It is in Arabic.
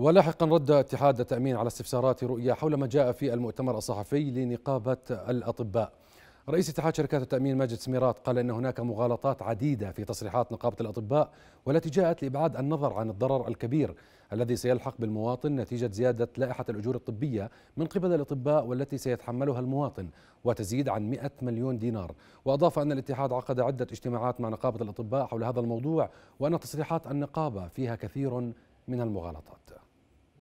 ولاحقا رد اتحاد التأمين على استفسارات رؤيا حول ما جاء في المؤتمر الصحفي لنقابة الأطباء رئيس اتحاد شركات التأمين ماجد سميرات قال أن هناك مغالطات عديدة في تصريحات نقابة الأطباء والتي جاءت لإبعاد النظر عن الضرر الكبير الذي سيلحق بالمواطن نتيجة زيادة لائحة الأجور الطبية من قبل الأطباء والتي سيتحملها المواطن وتزيد عن 100 مليون دينار وأضاف أن الاتحاد عقد عدة اجتماعات مع نقابة الأطباء حول هذا الموضوع وأن تصريحات النقابة فيها كثير من المغالطات